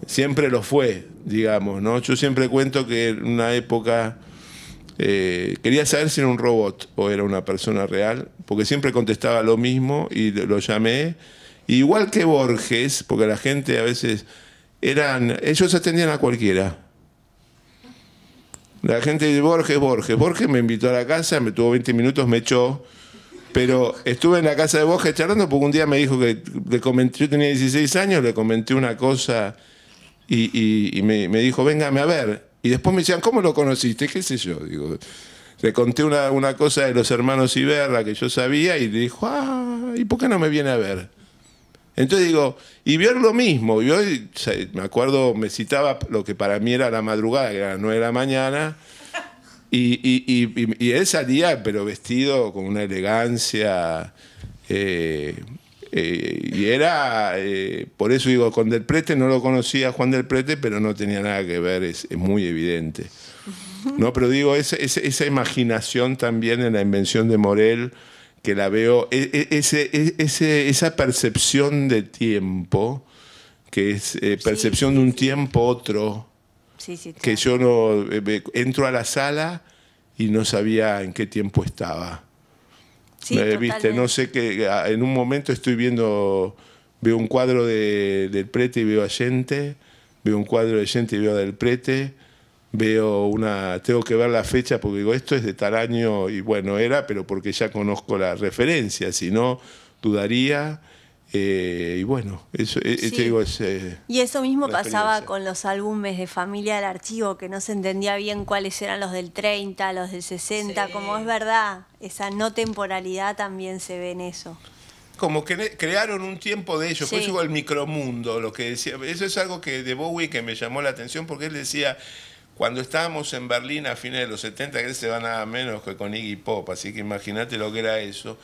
siempre lo fue, digamos, ¿no? Yo siempre cuento que en una época eh, quería saber si era un robot o era una persona real, porque siempre contestaba lo mismo y lo, llamé. igual que Borges, porque la gente a veces eran, ellos atendían a cualquiera. La gente de Borges, Borges, Borges me invitó a la casa, me tuvo 20 minutos, me echó. Pero estuve en la casa de Borges charlando porque un día me dijo que le comenté, yo tenía 16 años, le comenté una cosa y, y, me, dijo, véngame a ver. Y después me decían, ¿cómo lo conociste? ¿Qué sé yo? Digo, le conté una, una cosa de los hermanos Iberra que yo sabía y le dijo, ah, ¿y por qué no me viene a ver? Entonces digo, y vio lo mismo. yo me acuerdo, me citaba lo que para mí era la madrugada, que era las de la mañana. Y, él salía, pero vestido con una elegancia. Eh, eh, y era, eh, por eso digo, con Del Prete no lo conocía Juan Del Prete, pero no tenía nada que ver, es, muy evidente. <laughs> No, pero digo, esa imaginación también en la invención de Morel, que la veo, e, e, e, esa percepción de tiempo, que es eh, percepción de un tiempo otro, que yo no eh, entro a la sala y no sabía en qué tiempo estaba. viste, no sé que en un momento estoy viendo, veo un cuadro de, del prete y veo a gente, veo un cuadro de gente y veo a del prete veo una, tengo que ver la fecha porque digo, esto es de tal año y bueno, era, pero porque ya conozco la referencia, si no, dudaría. Eh, y bueno, eso, eh, eh, y eso mismo pasaba con los álbumes de familia del archivo, que no se entendía bien cuáles eran los del 30, los del 60, como es verdad, esa no temporalidad también se ve en eso como que crearon un tiempo de ellos, pues sí. fue el micromundo, lo que decía. Eso es algo que de Bowie que me llamó la atención porque él decía, cuando estábamos en Berlín a fines de los 70, que se va nada menos que con Iggy Pop, así que imagínate lo que era eso.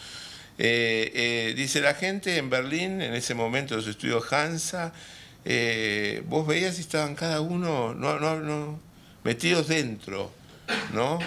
Eh, eh, dice la gente en Berlín, en ese momento los estudios Hansa, eh, vos veías y estaban cada uno no, no, metidos dentro, ¿no?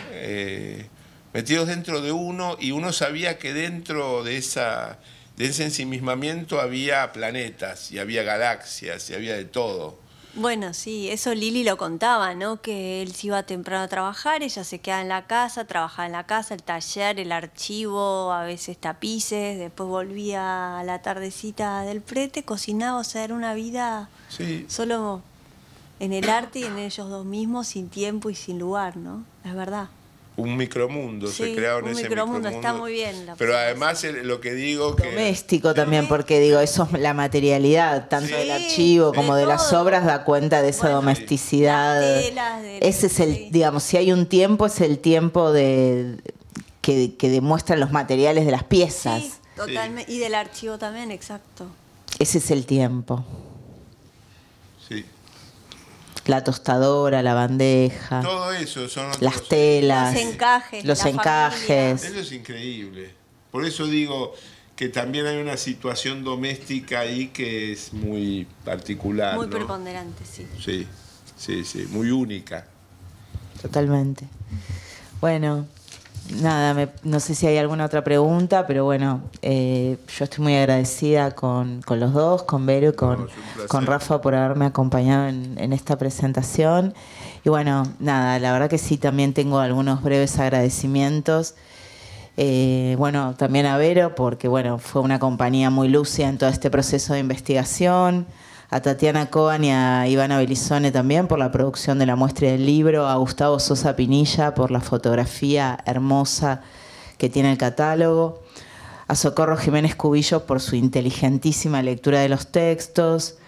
metidos dentro de uno y uno sabía que dentro de esa de ese ensimismamiento había planetas y había galaxias y había de todo. Bueno, sí, eso Lili lo contaba, ¿no? Que él se iba temprano a trabajar, ella se queda en la casa, trabajaba en la casa, el taller, el archivo, a veces tapices, después volvía a la tardecita del prete, cocinaba, o sea, era una vida solo en el arte y en ellos dos mismos, sin tiempo y sin lugar, ¿no? Es verdad un micromundo se crearon un ese micromundo, está muy bien pero además lo que digo que doméstico también porque digo eso es la materialidad tanto del archivo como de, las obras da cuenta de esa domesticidad ese es el digamos si hay un tiempo es el tiempo de que, que demuestran los materiales de las piezas totalmente y del archivo también exacto ese es el tiempo la tostadora, la bandeja. Todo eso son las telas, los encajes, Eso es increíble. Por eso digo que también hay una situación doméstica ahí que es muy particular. Muy preponderante, sí. Sí, sí, sí, muy única. Totalmente. Bueno, nada, no sé si hay alguna otra pregunta, pero bueno, eh, yo estoy muy agradecida con, con, los dos, con Vero y con, Rafa por haberme acompañado en, esta presentación. Y bueno, nada, la verdad que sí, también tengo algunos breves agradecimientos. Eh, bueno, también a Vero, porque bueno, fue una compañía muy lúcida en todo este proceso de investigación a Tatiana Coan y a Ivana Belizone también por la producción de la muestra y del libro, a Gustavo Sosa Pinilla por la fotografía hermosa que tiene el catálogo, a Socorro Jiménez Cubillo por su inteligentísima lectura de los textos,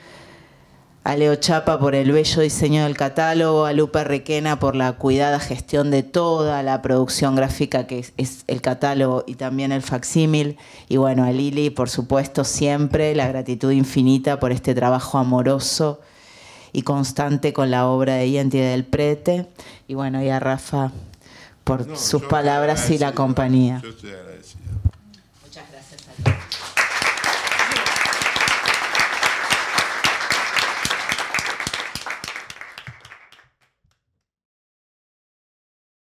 a Leo Chapa por el bello diseño del catálogo, a Lupe Requena por la cuidada gestión de toda la producción gráfica que es, el catálogo y también el facsímil, y bueno, a Lili, por supuesto, siempre la gratitud infinita por este trabajo amoroso y constante con la obra de Identidad del Prete, y bueno, y a Rafa por sus palabras y la compañía.